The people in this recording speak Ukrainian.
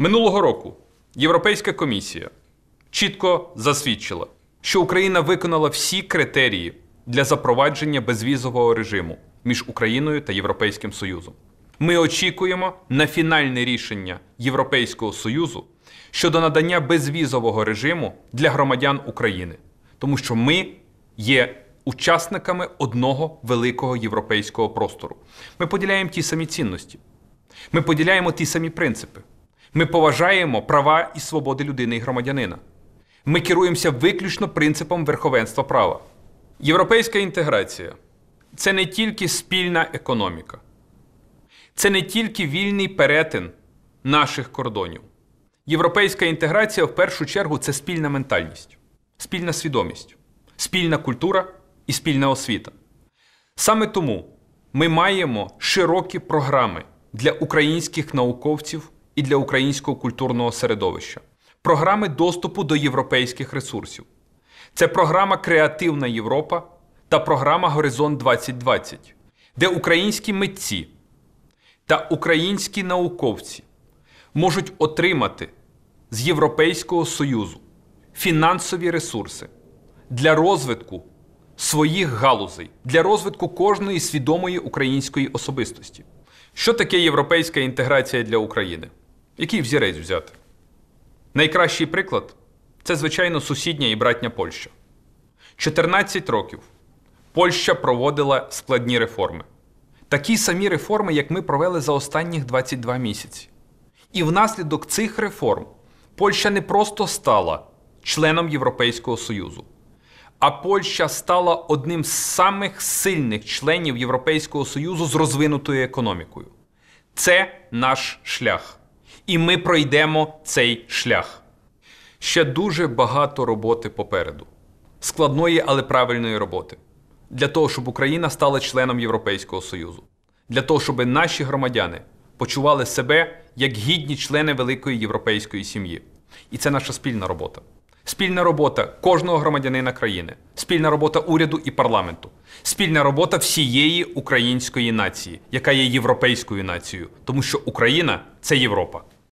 Минулого року Європейська комісія чітко засвідчила, що Україна виконала всі критерії для запровадження безвізового режиму між Україною та Європейським Союзом. Ми очікуємо на фінальне рішення Європейського Союзу щодо надання безвізового режиму для громадян України, тому що ми є учасниками одного великого європейського простору. Ми поділяємо ті самі цінності, ми поділяємо ті самі принципи. Ми поважаємо права і свободи людини і громадянина. Ми керуємося виключно принципом верховенства права. Європейська інтеграція це не тільки спільна економіка, це не тільки вільний перетин наших кордонів. Європейська інтеграція в першу чергу це спільна ментальність, спільна свідомість, спільна культура і спільна освіта. Саме тому ми маємо широкі програми для українських науковців і для українського культурного середовища, програми доступу до європейських ресурсів. Це програма Креативна Європа та програма Горизонт 2020, де українські митці та українські науковці можуть отримати з Європейського Союзу фінансові ресурси для розвитку своїх галузей, для розвитку кожної свідомої української особистості. Що таке європейська інтеграція для України? Який взірець взяти? Найкращий приклад це, звичайно, сусідня і братня Польща. 14 років Польща проводила складні реформи. Такі самі реформи, як ми провели за останніх 22 місяці. І внаслідок цих реформ Польща не просто стала членом Європейського Союзу, а Польща стала одним з самих сильних членів Європейського Союзу з розвинутою економікою. Це наш шлях. І ми пройдемо цей шлях. Ще дуже багато роботи попереду, складної, але правильної роботи. Для того, щоб Україна стала членом Європейського Союзу, для того, щоб наші громадяни почували себе як гідні члени великої європейської сім'ї. І це наша спільна робота. Спільна робота кожного громадянина країни, спільна робота уряду і парламенту, спільна робота всієї української нації, яка є європейською нацією, тому що Україна це Європа.